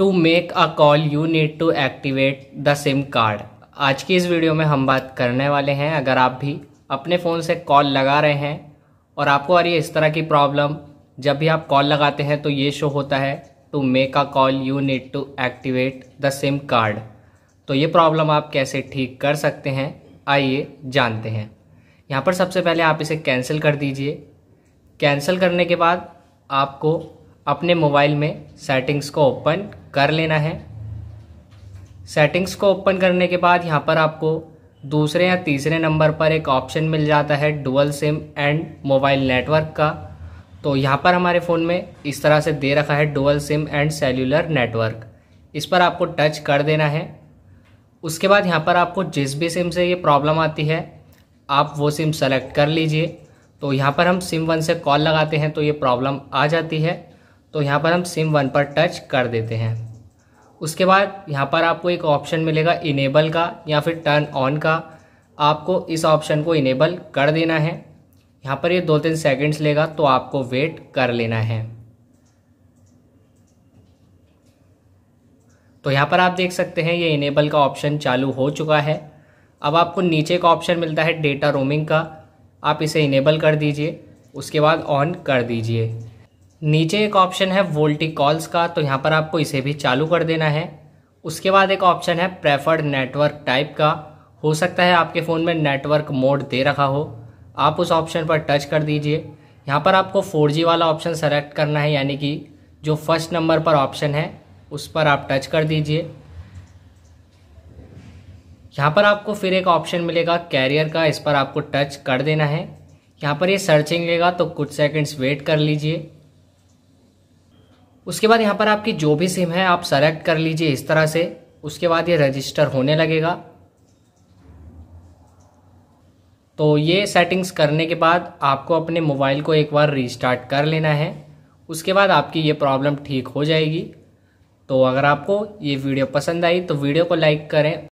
to make a call you need to activate the SIM card आज की इस video में हम बात करने वाले हैं अगर आप भी अपने फ़ोन से कॉल लगा रहे हैं और आपको आ रही है इस तरह की प्रॉब्लम जब भी आप कॉल लगाते हैं तो ये शो होता है to make a call you need to activate the SIM card तो ये प्रॉब्लम आप कैसे ठीक कर सकते हैं आइए जानते हैं यहाँ पर सबसे पहले आप इसे कैंसिल कर दीजिए कैंसिल करने के बाद आपको अपने मोबाइल में सेटिंग्स को ओपन कर लेना है सेटिंग्स को ओपन करने के बाद यहाँ पर आपको दूसरे या तीसरे नंबर पर एक ऑप्शन मिल जाता है dual SIM and mobile network का तो यहाँ पर हमारे फ़ोन में इस तरह से दे रखा है dual SIM and cellular network इस पर आपको टच कर देना है उसके बाद यहाँ पर आपको जिस भी सिम से ये प्रॉब्लम आती है आप वो सिम सेलेक्ट कर लीजिए तो यहाँ पर हम सिम वन से कॉल लगाते हैं तो ये प्रॉब्लम आ जाती है तो यहाँ पर हम सिम वन पर टच कर देते हैं उसके बाद यहाँ पर आपको एक ऑप्शन मिलेगा इनेबल का या फिर टर्न ऑन का आपको इस ऑप्शन को इनेबल कर देना है यहाँ पर ये दो तीन सेकंड्स लेगा तो आपको वेट कर लेना है तो यहाँ पर आप देख सकते हैं ये इनेबल का ऑप्शन चालू हो चुका है अब आपको नीचे का ऑप्शन मिलता है डेटा रोमिंग का आप इसे इनेबल कर दीजिए उसके बाद ऑन कर दीजिए नीचे एक ऑप्शन है वोल्टी कॉल्स का तो यहाँ पर आपको इसे भी चालू कर देना है उसके बाद एक ऑप्शन है प्रेफर्ड नेटवर्क टाइप का हो सकता है आपके फ़ोन में नेटवर्क मोड दे रखा हो आप उस ऑप्शन पर टच कर दीजिए यहाँ पर आपको 4G वाला ऑप्शन सेलेक्ट करना है यानी कि जो फर्स्ट नंबर पर ऑप्शन है उस पर आप टच कर दीजिए यहाँ पर आपको फिर एक ऑप्शन मिलेगा कैरियर का इस पर आपको टच कर देना है यहाँ पर ये सर्चिंग लेगा तो कुछ सेकंड्स वेट कर लीजिए उसके बाद यहाँ पर आपकी जो भी सिम है आप सेलेक्ट कर लीजिए इस तरह से उसके बाद ये रजिस्टर होने लगेगा तो ये सेटिंग्स करने के बाद आपको अपने मोबाइल को एक बार रिस्टार्ट कर लेना है उसके बाद आपकी ये प्रॉब्लम ठीक हो जाएगी तो अगर आपको ये वीडियो पसंद आई तो वीडियो को लाइक करें